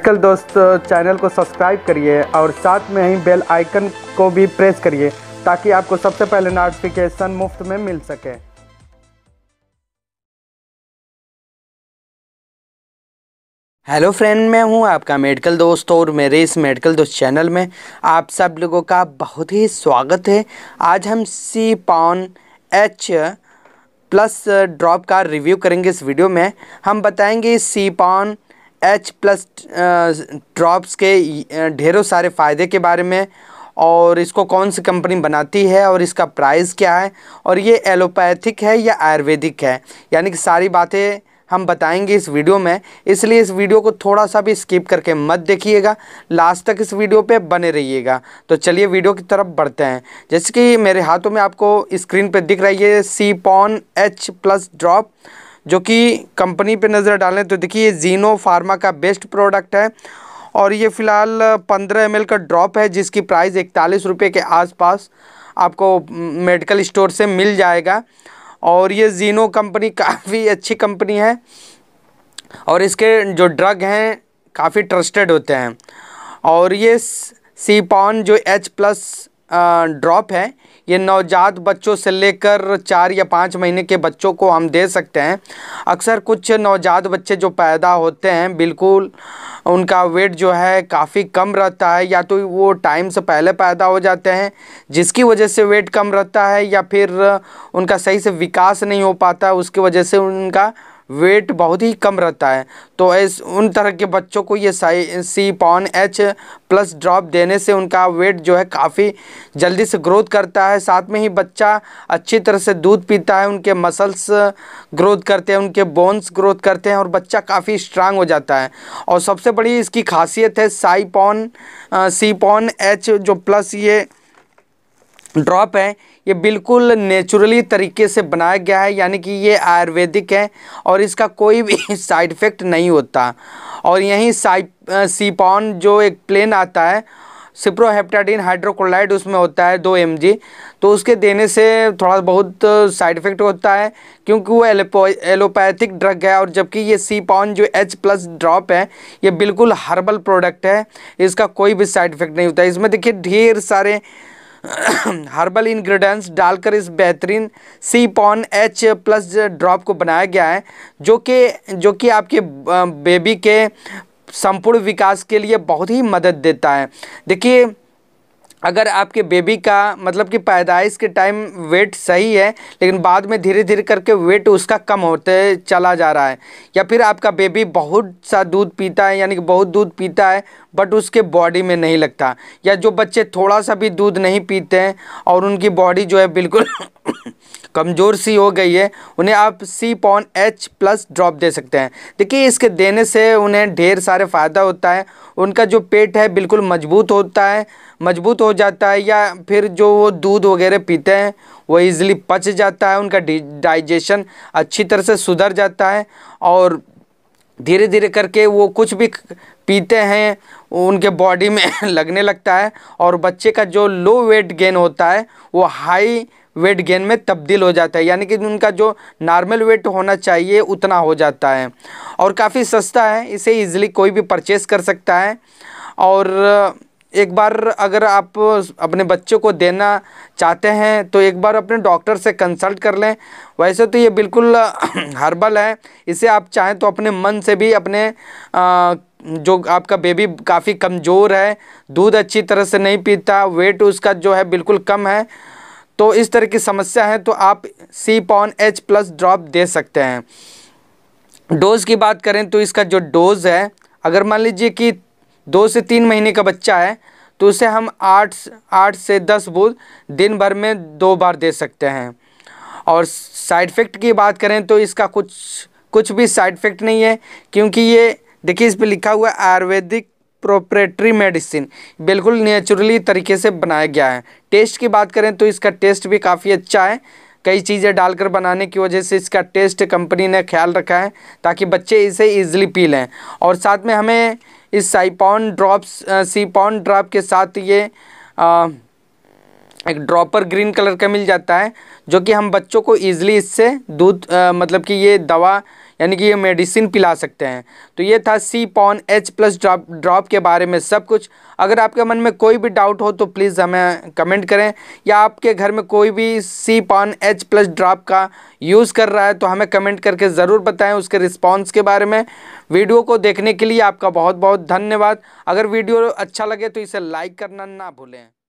medical दोस्त channel को subscribe करिए और साथ में ही बेल आइकन को भी प्रेस करिए ताकि आपको सबसे पहले नोटिफिकेशन मुफ्त में मिल सके हेलो फ्रेंड मैं हूं आपका मेडिकल दोस्त और मेरे इस मेडिकल दोस्त चैनल में आप सब लोगों का बहुत ही स्वागत है आज हम C pawn H plus drop का रिव्यू करेंगे इस वीडियो में हम बताएंगे C pawn H plus drops के uh, ढेरों सारे फ़ायदे के बारे में और इसको कौन सी कंपनी बनाती है और इसका प्राइस क्या है और ये एलोपैथिक है या आयुर्वेदिक है यानी कि सारी बातें हम बताएंगे इस वीडियो में इसलिए इस वीडियो को थोड़ा सा भी स्किप करके मत देखिएगा लास्ट तक इस वीडियो पे बने रहिएगा तो चलिए वीडियो की तरफ बढ़ते हैं जैसे कि मेरे हाथों में आपको स्क्रीन पर दिख रही है C pawn H plus drop जो कि कंपनी पे नज़र डालें तो देखिए ये जीनो फार्मा का बेस्ट प्रोडक्ट है और ये फ़िलहाल पंद्रह एम का ड्रॉप है जिसकी प्राइस इकतालीस रुपये के आसपास आपको मेडिकल स्टोर से मिल जाएगा और ये जीनो कंपनी काफ़ी अच्छी कंपनी है और इसके जो ड्रग हैं काफ़ी ट्रस्टेड होते हैं और ये सीपॉन जो एच प्लस ड्रॉप है ये नवजात बच्चों से लेकर चार या पाँच महीने के बच्चों को हम दे सकते हैं अक्सर कुछ नवजात बच्चे जो पैदा होते हैं बिल्कुल उनका वेट जो है काफ़ी कम रहता है या तो वो टाइम से पहले पैदा हो जाते हैं जिसकी वजह से वेट कम रहता है या फिर उनका सही से विकास नहीं हो पाता उसकी वजह से उनका वेट बहुत ही कम रहता है तो ऐस उन तरह के बच्चों को ये साई C pawn H plus drop देने से उनका वेट जो है काफ़ी जल्दी से ग्रोथ करता है साथ में ही बच्चा अच्छी तरह से दूध पीता है उनके मसल्स ग्रोथ करते हैं उनके बोन्स ग्रोथ करते हैं और बच्चा काफ़ी स्ट्रांग हो जाता है और सबसे बड़ी इसकी खासियत है साई पॉन सी पॉन एच जो प्लस ये ड्रॉप है ये बिल्कुल नेचुरली तरीके से बनाया गया है यानी कि ये आयुर्वेदिक है और इसका कोई भी साइड इफ़ेक्ट नहीं होता और यहीं साइप सीपॉन जो एक प्लेन आता है सिप्रोहेप्टाडिन हाइड्रोक्लोराइड उसमें होता है दो एम तो उसके देने से थोड़ा बहुत साइड इफ़ेक्ट होता है क्योंकि वो एलोपो एलोपैथिक ड्रग है और जबकि ये सी पॉन जो एच प्लस ड्रॉप है ये बिल्कुल हर्बल प्रोडक्ट है इसका कोई भी साइड इफ़ेक्ट नहीं होता है इसमें देखिए ढेर सारे हर्बल इंग्रेडिएंट्स डालकर इस बेहतरीन C pawn H plus drop को बनाया गया है जो कि जो कि आपके बेबी के संपूर्ण विकास के लिए बहुत ही मदद देता है देखिए अगर आपके बेबी का मतलब कि पैदाइश के टाइम वेट सही है लेकिन बाद में धीरे धीरे करके वेट उसका कम होते चला जा रहा है या फिर आपका बेबी बहुत सा दूध पीता है यानी कि बहुत दूध पीता है बट उसके बॉडी में नहीं लगता या जो बच्चे थोड़ा सा भी दूध नहीं पीते हैं और उनकी बॉडी जो है बिल्कुल कमज़ोर सी हो गई है उन्हें आप C pawn H plus drop दे सकते हैं देखिए इसके देने से उन्हें ढेर सारे फ़ायदा होता है उनका जो पेट है बिल्कुल मजबूत होता है मजबूत हो जाता है या फिर जो वो दूध वगैरह पीते हैं वो ईज़िली पच जाता है उनका डाइजेशन अच्छी तरह से सुधर जाता है और धीरे धीरे करके वो कुछ भी पीते हैं उनके बॉडी में लगने लगता है और बच्चे का जो लो वेट गेन होता है वो हाई वेट गेन में तब्दील हो जाता है यानी कि उनका जो नॉर्मल वेट होना चाहिए उतना हो जाता है और काफ़ी सस्ता है इसे ईज़िली कोई भी परचेस कर सकता है और एक बार अगर आप अपने बच्चों को देना चाहते हैं तो एक बार अपने डॉक्टर से कंसल्ट कर लें वैसे तो ये बिल्कुल हर्बल है इसे आप चाहें तो अपने मन से भी अपने आ, जो आपका बेबी काफ़ी कमज़ोर है दूध अच्छी तरह से नहीं पीता वेट उसका जो है बिल्कुल कम है तो इस तरह की समस्या है तो आप C pawn H plus drop दे सकते हैं डोज़ की बात करें तो इसका जो डोज़ है अगर मान लीजिए कि दो से तीन महीने का बच्चा है तो उसे हम आठ आठ से दस बूंद दिन भर में दो बार दे सकते हैं और साइड इफ़ेक्ट की बात करें तो इसका कुछ कुछ भी साइड इफ़ेक्ट नहीं है क्योंकि ये देखिए इस पर लिखा हुआ आयुर्वेदिक प्रोप्रेटरी मेडिसिन बिल्कुल नेचुरली तरीके से बनाया गया है टेस्ट की बात करें तो इसका टेस्ट भी काफ़ी अच्छा है कई चीज़ें डालकर बनाने की वजह से इसका टेस्ट कंपनी ने ख्याल रखा है ताकि बच्चे इसे ईजिली पी लें और साथ में हमें इस साइपॉन ड्रॉप्स सीपॉन ड्रॉप के साथ ये आ, एक ड्रॉपर ग्रीन कलर का मिल जाता है जो कि हम बच्चों को ईजिली इससे दूध मतलब कि ये दवा यानी कि ये मेडिसिन पिला सकते हैं तो ये था C pawn H plus drop drop के बारे में सब कुछ अगर आपके मन में कोई भी डाउट हो तो प्लीज़ हमें कमेंट करें या आपके घर में कोई भी C pawn H plus drop का यूज़ कर रहा है तो हमें कमेंट करके ज़रूर बताएं उसके रिस्पॉन्स के बारे में वीडियो को देखने के लिए आपका बहुत बहुत धन्यवाद अगर वीडियो अच्छा लगे तो इसे लाइक करना ना भूलें